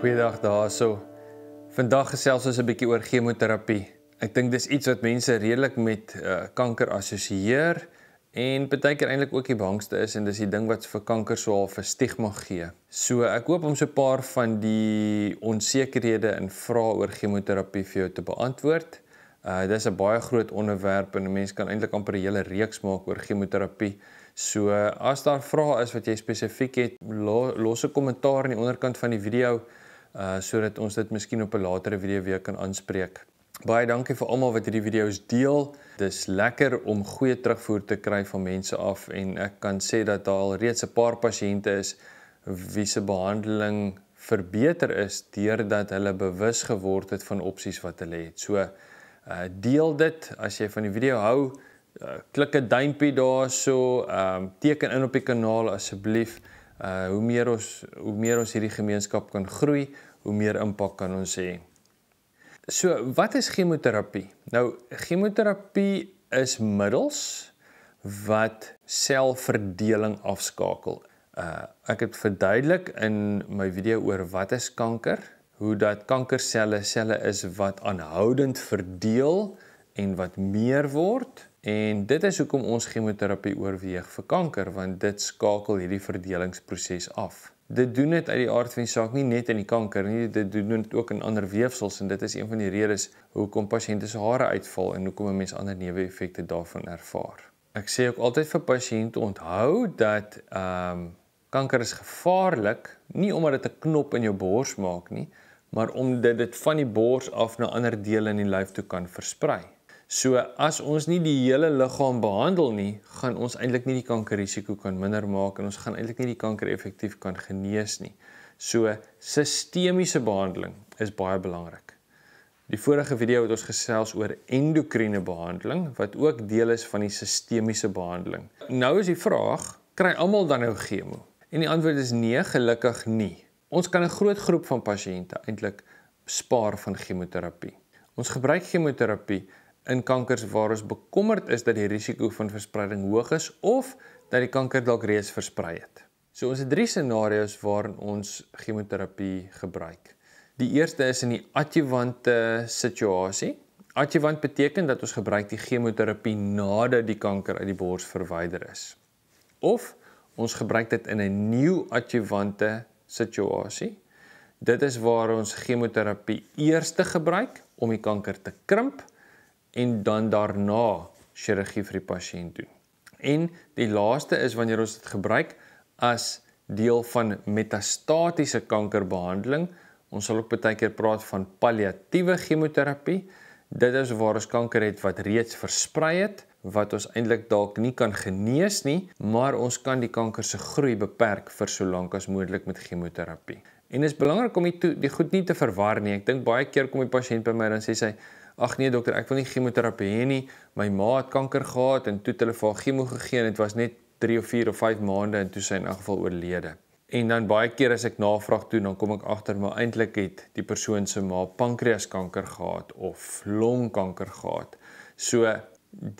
Goeiedag daarso. Vandag gesels ons 'n bietjie oor chemoterapie. Ek dink dis iets wat mense redelik met uh, kanker assosieer en baie keer eintlik ook die bangste is en dis die ding wat vir kanker so half 'n stigma gee. So ek hoop om so 'n paar van die onsekerhede en vrae oor chemoterapie vir jou te beantwoord. Uh dis 'n baie groot onderwerp en mense kan eintlik amper 'n hele reeks maak oor chemoterapie. So as daar vrae is wat jy spesifiek het, los 'n kommentaar aan die onderkant van die video uh sodat ons dit miskien op 'n latere video weer kan aanspreek. Baie dankie vir almal wat hierdie video's deel. Dis lekker om goeie terugvoer te kry van mense af en ek kan sê dat daar al reeds 'n paar pasiënte is wie se behandeling verbeter is deurdat hulle bewus geword het van opsies wat hulle het. So uh deel dit as jy van die video hou. Uh, klik 'n duimpie daarso, ehm um, teken in op die kanaal asseblief. Uh hoe meer ons hoe meer ons hierdie gemeenskap kan groei, hoe meer impak kan ons hê. So, wat is chemoterapie? Nou, chemoterapie is middels wat selverdeling afskakel. Uh ek het verduidelik in my video oor wat is kanker, hoe dat kankerselle selle is wat aanhoudend verdeel en wat meer word en dit is hoekom ons chemoterapie oorweeg vir kanker want dit skakel hierdie verdelingsproses af dit doen dit uit die aard van die saak nie net in die kanker nie, dit doen dit ook in ander weefsels en dit is een van die redes hoekom pasiënte se hare uitval en hoekom mense ander neeweffekte daarvan ervaar. Ek sê ook altyd vir pasiënte onthou dat ehm um, kanker is gevaarlik nie omdat dit 'n knop in jou bors maak nie, maar omdat dit van die bors af na ander dele in die lyf toe kan versprei. So as ons nie die hele liggaam behandel nie, gaan ons eintlik nie die kankerrisiko kan minder maak en ons gaan eintlik nie die kanker effektief kan genees nie. So sistemiese behandeling is baie belangrik. Die vorige video het ons gesels oor endokriene behandeling wat ook deel is van die sistemiese behandeling. Nou is die vraag, kry almal dan nou chemo? En die antwoord is nee, gelukkig nie. Ons kan 'n groot groep van pasiënte eintlik spaar van chemoterapie. Ons gebruik chemoterapie in kankers waar ons bekommerd is dat die risiko van verspreiding hoog is of dat die kanker dalk reeds versprei het. So ons het drie scenario's waarin ons chemoterapie gebruik. Die eerste is in die adjuwante situasie. Adjuwant beteken dat ons gebruik die chemoterapie nadat die kanker uit die bors verwyder is. Of ons gebruik dit in 'n nuwe adjuwante situasie. Dit is waar ons chemoterapie eers te gebruik om die kanker te krimp en dan daarna chirurgie vir die pasiënt doen. En die laaste is wanneer ons dit gebruik as deel van metastatiese kankerbehandeling. Ons sal ook baie keer praat van palliatiewe chemoterapie. Dit is waar ons kanker het wat reeds versprei het, wat ons eintlik dalk nie kan genees nie, maar ons kan die kanker se groei beperk vir so lank as moontlik met chemoterapie. En dit is belangrik om die, toe, die goed nie te verwar nie. Ek dink baie keer kom die pasiënt by my en dan sê sy, sy Ag nee dokter, ek wil nie chemoterapie hê nie. My ma het kanker gehad en toe het hulle vir haar chemo gegee en dit was net 3 of 4 of 5 maande en toe sy in 'n geval oorlede. En dan baie keer as ek navraag toe, dan kom ek agter maar eintlik het die persoon se ma pankreaskanker gehad of longkanker gehad. So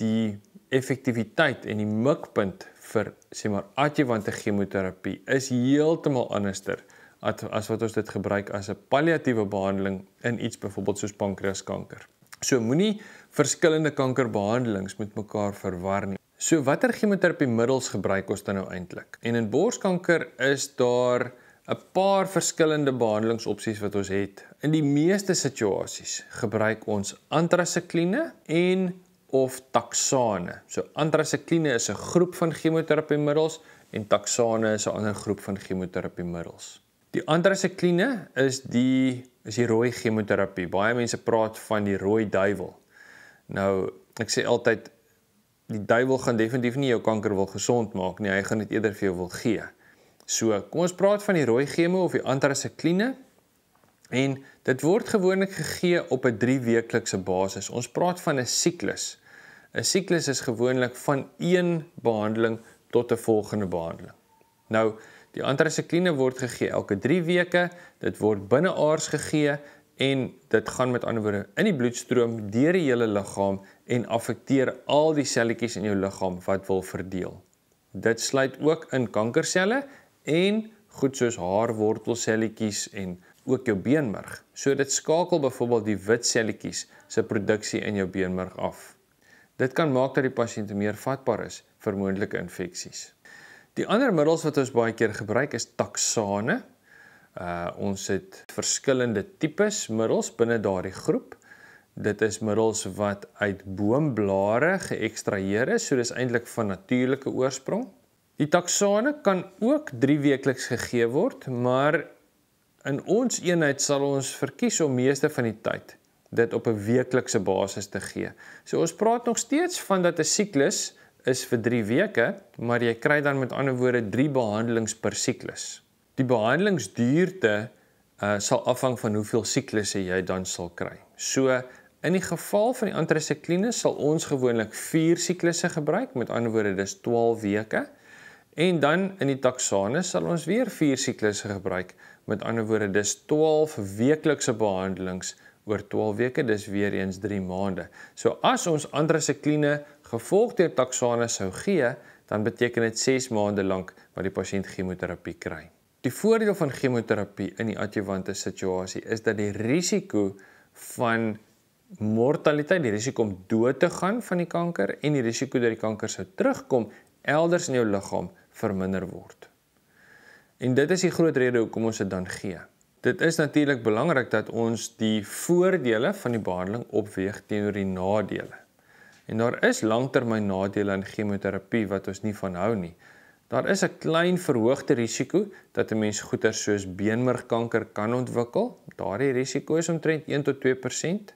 die effektiwiteit en die mikpunt vir sê maar adjuwante chemoterapie is heeltemal anderster as wat ons dit gebruik as 'n palliatiewe behandeling in iets byvoorbeeld soos pankreaskanker. So moenie verskillende kankerbehandelings met mekaar verwar nie. So watter chemoterapiemiddels gebruik ons dan nou eintlik? En in borskanker is daar 'n paar verskillende behandelingsopsies wat ons het. In die meeste situasies gebruik ons antrasikline en of taksane. So antrasikline is 'n groep van chemoterapiemiddels en taksane is 'n ander groep van chemoterapiemiddels. Die antraseklien is die is die rooi chemoterapie. Baie mense praat van die rooi duiwel. Nou, ek sê altyd die duiwel gaan definitief nie jou kanker wil gesond maak nie. Hy gaan dit eerder vir jou wil gee. So, kom ons praat van die rooi chemo of die antraseklien. En dit word gewoonlik gegee op 'n 3 weeklikse basis. Ons praat van 'n siklus. 'n Siklus is gewoonlik van een behandeling tot 'n volgende behandeling. Nou, Die antrasekline word gegee elke 3 weke. Dit word binneaars gegee en dit gaan met ander woorde in die bloedstroom deur die hele liggaam en affekteer al die selletjies in jou liggaam wat wil verdeel. Dit sluit ook in kankerselle en goed soos haarwortelselletjies en ook jou beenmerg. So dit skakel byvoorbeeld die wit selletjies se produksie in jou beenmerg af. Dit kan maak dat die pasiënt meer vatbaar is vir moontlike infeksies. Die ander middels wat ons baie keer gebruik is taksane. Uh ons het verskillende tipes middels binne daardie groep. Dit is middels wat uit boomblare geëkstraheer is, so dis eintlik van natuurlike oorsprong. Die taksane kan ook 3 weekliks gegee word, maar in ons eenheid sal ons verkies om meeste van die tyd dit op 'n weeklikse basis te gee. So ons praat nog steeds van dat 'n siklus is vir 3 weke, maar jy kry dan met ander woorde 3 behandelings per siklus. Die behandelingsduurte uh, sal afhang van hoeveel siklusse jy dan sal kry. So in die geval van die antrasikline sal ons gewoonlik 4 siklusse gebruik, met ander woorde dis 12 weke. En dan in die taksane sal ons weer 4 siklusse gebruik, met ander woorde dis 12 weeklikse behandelings oor 12 weke, dis weer eens 3 maande. So as ons antrasikline gevolg deur taksane sou gee, dan beteken dit 6 maande lank wat die pasiënt chemoterapie kry. Die voordeel van chemoterapie in die adjuwante situasie is dat die risiko van mortaliteit, die risiko om dood te gaan van die kanker en die risiko dat die kanker sou terugkom elders in jou liggaam verminder word. En dit is die groot rede hoekom ons dit dan gee. Dit is natuurlik belangrik dat ons die voordele van die behandeling opweeg teenoor die nadele. En daar is langtermyn nadele aan chemoterapie wat ons nie van hou nie. Daar is 'n klein verhoogde risiko dat 'n mens goeie soos beenmergkanker kan ontwikkel. Daardie risiko is omtrent 1 tot 2%.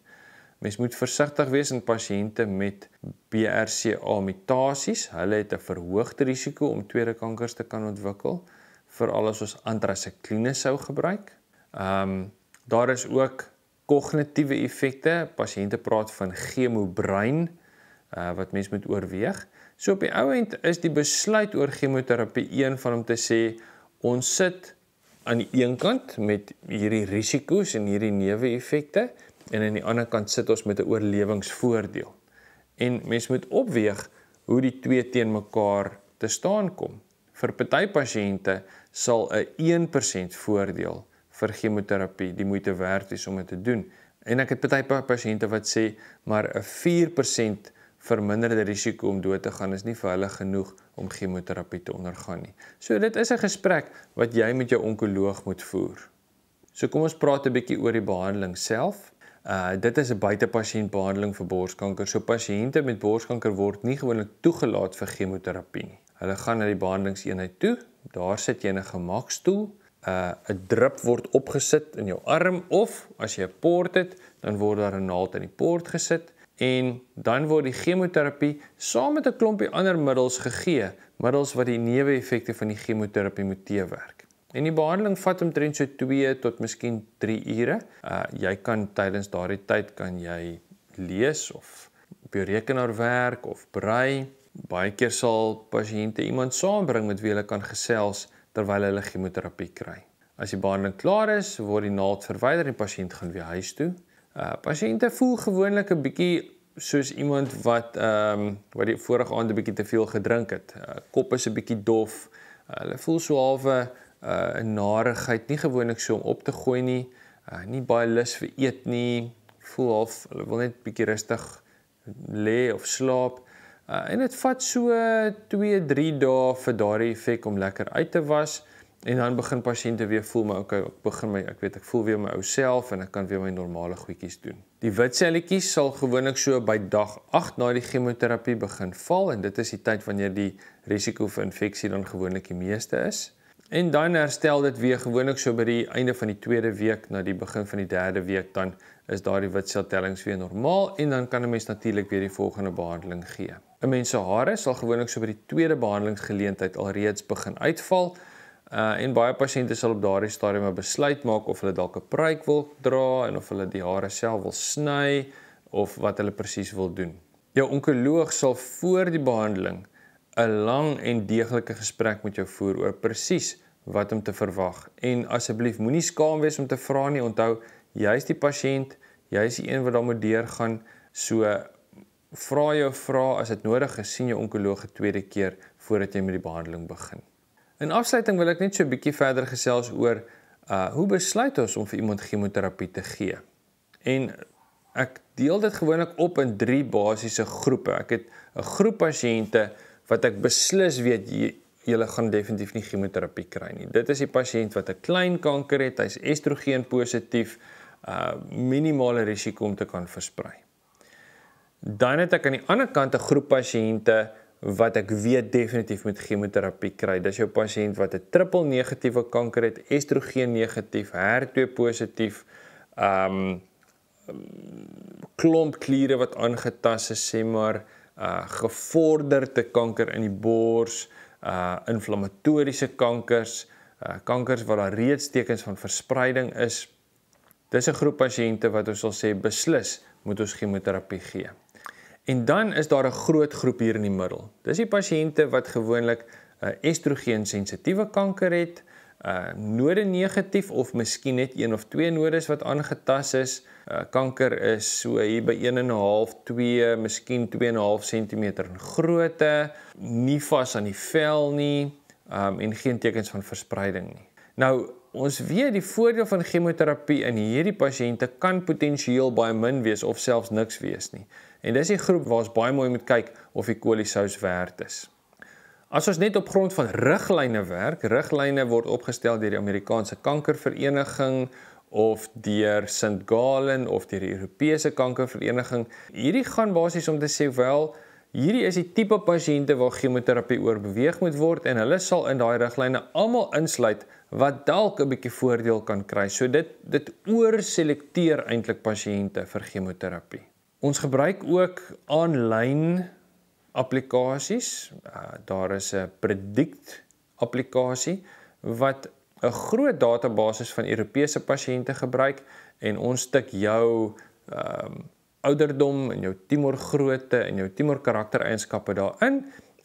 Mens moet versigtig wees in pasiënte met BRCA mutasies. Hulle het 'n verhoogde risiko om tweede kankers te kan ontwikkel, veral as ons antraseklin sou gebruik. Ehm um, daar is ook kognitiewe effekte. Pasiënte praat van chemobrein uh, wat mens moet oorweeg. So op die ou end is die besluit oor chemoterapie een van om te sê ons sit aan die een kant met hierdie risiko's en hierdie neeweffekte en aan die ander kant sit ons met 'n oorlewingsvoordeel. En mens moet opweeg hoe die twee teen mekaar te staan kom. Vir party pasiënte sal 'n 1% voordeel vir chemoterapie die moeite werd wees om dit te doen. En ek het party pasiënte wat sê maar 'n 4% verminderde risiko om dood te gaan is nie vir hulle genoeg om chemoterapie te ondergaan nie. So dit is 'n gesprek wat jy met jou onkoloog moet voer. So kom ons praat 'n bietjie oor die behandeling self. Uh dit is 'n buitepasiëntbehandeling vir borskanker. So pasiënte met borskanker word nie gewoonlik toegelaat vir chemoterapie nie. Hulle gaan na die behandelingseenheid toe. Daar sit jy in 'n gemaakstoel. 'n uh, drip word opgesit in jou arm of as jy 'n port het, dan word daar 'n naald in die port gesit en dan word die chemoterapie saam met 'n klompie andermiddels gegee, middels wat die neeweffekte van die chemoterapie moet teewerk. En die behandeling vat omtrent so 2 tot miskien 3 ure. Uh jy kan tydens daardie tyd kan jy lees of op jou rekenaar werk of brei. Baie keer sal pasiënte iemand saambring met wie hulle kan gesels terwyl hulle chemoterapie kry. As die behandeling klaar is, word die naald verwyder en die pasiënt gaan weer huis toe. Uh pasiënte voel gewoonlik 'n bietjie soos iemand wat ehm um, wat die vorige aand 'n bietjie te veel gedrink het. Uh, kop is 'n bietjie dof. Uh, hulle voel so halfe 'n uh, eh, narigheid, nie gewoonlik so om op te gooi nie. Uh, nie baie lus vir eet nie. Voel half hulle wil net bietjie rustig lê of slaap. Uh, en dit vat so 2-3 dae vir daardie effek om lekker uit te was. En dan begin pasiënte weer voel my okay, ek begin my ek weet ek voel weer my ou self en ek kan weer my normale goedjies doen. Die wit selletjies sal gewoonlik so by dag 8 na die chemoterapie begin val en dit is die tyd wanneer die risiko vir infeksie dan gewoonlik die meeste is. En dan herstel dit weer gewoonlik so by die einde van die tweede week na die begin van die derde week dan is daardie wit seltellings weer normaal en dan kan 'n mens natuurlik weer die volgende behandeling gee. 'n Mens se hare sal gewoonlik so by die tweede behandelingsgeleentheid alreeds begin uitval Uh en baie pasiënte sal op daardie stadium 'n besluit maak of hulle dalk 'n pruik wil dra en of hulle die hare self wil sny of wat hulle presies wil doen. Jou onkoloog sal voor die behandeling 'n lang en deeglike gesprek met jou voer oor presies wat om te verwag. En asseblief moenie skaam wees om te vra nie. Onthou, jy's die pasiënt, jy's die een wat daarmee deurgaan. So vra jou vra as dit nodig is, sien jou onkoloog 'n tweede keer voordat jy met die behandeling begin. In afsluiting wil ek net so 'n bietjie verder gesels oor uh hoe besluit ons om vir iemand chemoterapie te gee? En ek deel dit gewoonlik op in drie basiese groepe. Ek het 'n groep pasiënte wat ek beslis weet jy hulle gaan definitief nie chemoterapie kry nie. Dit is die pasiënt wat 'n klein kanker het, hy's estrogen positief, uh minimale risiko om te kan versprei. Dan het ek aan die ander kant 'n groep pasiënte wat ek weet definitief met chemoterapie kry. Dis jou pasiënt wat 'n triple negatiewe kanker het, estrogen negatief, HER2 positief, ehm um, klomp kliere wat aangetast is, sê maar, uh gevorderde kanker in die bors, uh inflammatoriese kankers, uh kankers waar daar reeds tekens van verspreiding is. Dis 'n groep pasiënte wat ons sal sê beslis moet ons chemoterapie gee. En dan is daar 'n groot groep hier in die middel. Dis die pasiënte wat gewoonlik 'n uh, eh, estrogen sensitiewe kanker het, 'n uh, eh, node negatief of miskien net een of twee nodes wat aangetast is. Uh, kanker is so hier by 1.5, 2, miskien 2.5 cm in grootte, nie vas aan die vel nie, um, en geen tekens van verspreiding nie. Nou Ons weet die voordeel van chemoterapie in hierdie pasiënte kan potensieel baie min wees of selfs niks wees nie. En dis die groep waar ons baie mooi moet kyk of die koliesous werd is. As ons net op grond van riglyne werk, riglyne word opgestel deur die Amerikaanse Kankervereniging of deur St Gallen of deur die Europese Kankervereniging. Hierdie gaan basies om te sê wel Hierdie is die tipe pasiënte waar chemoterapie oorbeweeg moet word en hulle sal in daai riglyne almal insluit wat dalk 'n bietjie voordeel kan kry. So dit dit oorselekteer eintlik pasiënte vir chemoterapie. Ons gebruik ook aanlyn applikasies. Uh, daar is 'n Predict applikasie wat 'n groot database van Europese pasiënte gebruik en ons tik jou ehm um, ouderdom en jou tumorgrootte en jou tumorkaraktereienskappe daarin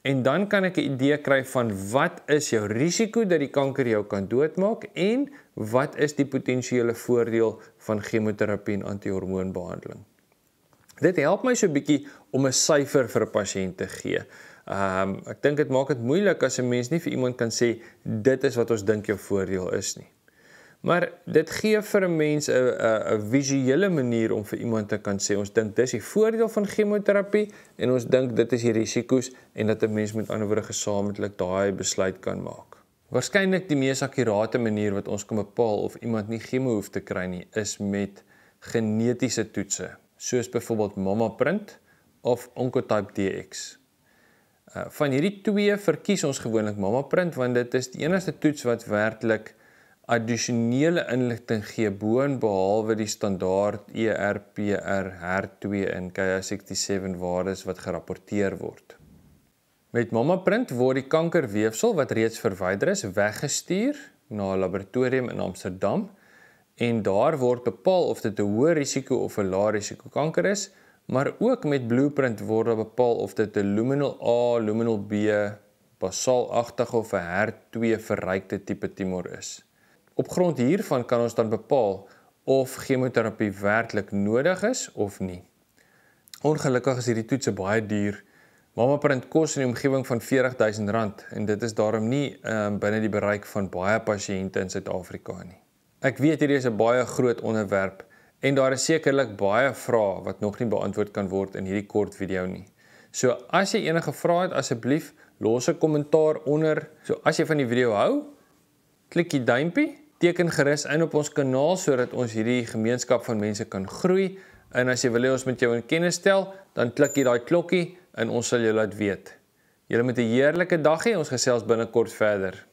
en dan kan ek 'n idee kry van wat is jou risiko dat die kanker jou kan doodmaak en wat is die potensiële voordeel van chemoterapie en antihormoonbehandeling. Dit help my so 'n bietjie om 'n syfer vir 'n pasiënt te gee. Ehm um, ek dink dit maak dit moeilik as 'n mens nie vir iemand kan sê dit is wat ons dink jou voordeel is nie. Maar dit gee vir 'n mens 'n 'n 'n visuele manier om vir iemand te kan sê ons dink dis die voordeel van chemoterapie en ons dink dit is die risiko's en dat 'n mens met ander woorde gesamentlik daai besluit kan maak. Waarskynlik die mees akkurate manier wat ons kan bepaal of iemand nie chemo hoef te kry nie is met genetiese toetse soos byvoorbeeld Mama Print of Oncotype DX. Uh, van hierdie twee verkies ons gewoonlik Mama Print want dit is die enigste toets wat werklik addisionele inligting gee bo en behalwe die standaard ERPR HR2 en KIA67 waardes wat gerapporteer word. Met Mama Print word die kankerweefsel wat reeds verwyder is weggestuur na 'n laboratorium in Amsterdam en daar word bepaal of dit 'n hoë risiko of 'n lae risiko kanker is, maar ook met blueprint word daar bepaal of dit 'n luminal A, luminal B, basaalagtige of 'n HER2 verrykte tipe tumor is. Op grond hiervan kan ons dan bepaal of chemoterapie werklik nodig is of nie. Ongelukkig is hierdie toetse baie duur. Mammaprint kos in die omgewing van R40000 en dit is daarom nie um, binne die bereik van baie pasiënte in Suid-Afrika nie. Ek weet hierdie is 'n baie groot onderwerp en daar is sekerlik baie vrae wat nog nie beantwoord kan word in hierdie kort video nie. So as jy enige vrae het, asseblief los 'n kommentaar onder. So as jy van die video hou, klik die duimpie, teken gerus in op ons kanaal sodat ons hierdie gemeenskap van mense kan groei en as jy wil hê ons moet jou in kennis stel, dan klik jy daai klokkie en ons sal jou laat weet. Julle met 'n heerlike dag hê. Ons gesels binnekort verder.